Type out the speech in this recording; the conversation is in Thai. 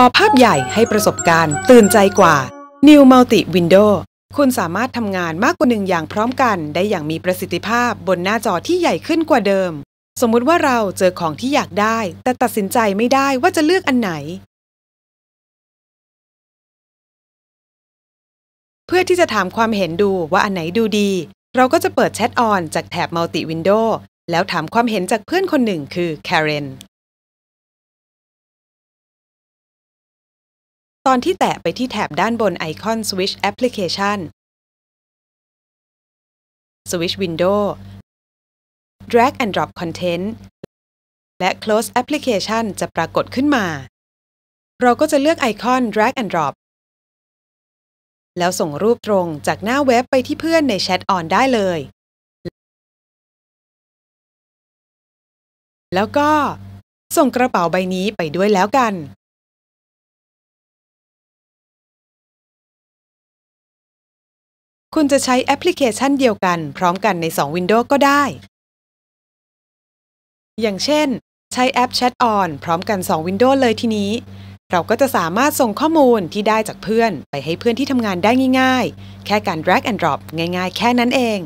จอภาพใหญ่ให้ประสบการณ์ ตื่นใจกว่า New Multi Window คุณสามารถทำงานมากกว่าหนึ่งอย่างพร้อมกัน ได้อย่างมีประสิทธิภาพบนหน้าจอที่ใหญ่ขึ้นกว่าเดิม สมมุติว่าเราเจอของที่อยากได้ แต่ตัดสินใจไม่ได้ว่าจะเลือกอันไหน เพื่อที่จะถามความเห็นดูว่าอันไหนดูดี เราก็จะเปิดแชทออน จากแถบ Multi Window แล้วถามความเห็นจากเพื่อนคนหนึ่งคือ Karen ตอนที่แตะไปที่แถบด้านบน ไอคอน Switch Application Switch Window Drag and Drop Content และ Close Application จะปรากฏขึ้นมา เราก็จะเลือกไอคอน Drag and Drop แล้วส่งรูปตรงจากหน้าเว็บไปที่เพื่อนในแชทออนได้เลย แล้วก็ส่งกระเป๋าใบนี้ไปด้วยแล้วกันคุณจะใช้แอปพลิเคชันเดียวกันพร้อมกันใน2 Windows ก็ได้ อย่างเช่น ใช้แอป Chat On พร้อมกัน2 Windows เลยทีนี้ เราก็จะสามารถส่งข้อมูลที่ได้จากเพื่อนไปให้เพื่อนที่ทำงานได้ง่าย ๆ แค่การ drag and drop ง่าย ๆ แค่นั้นเอง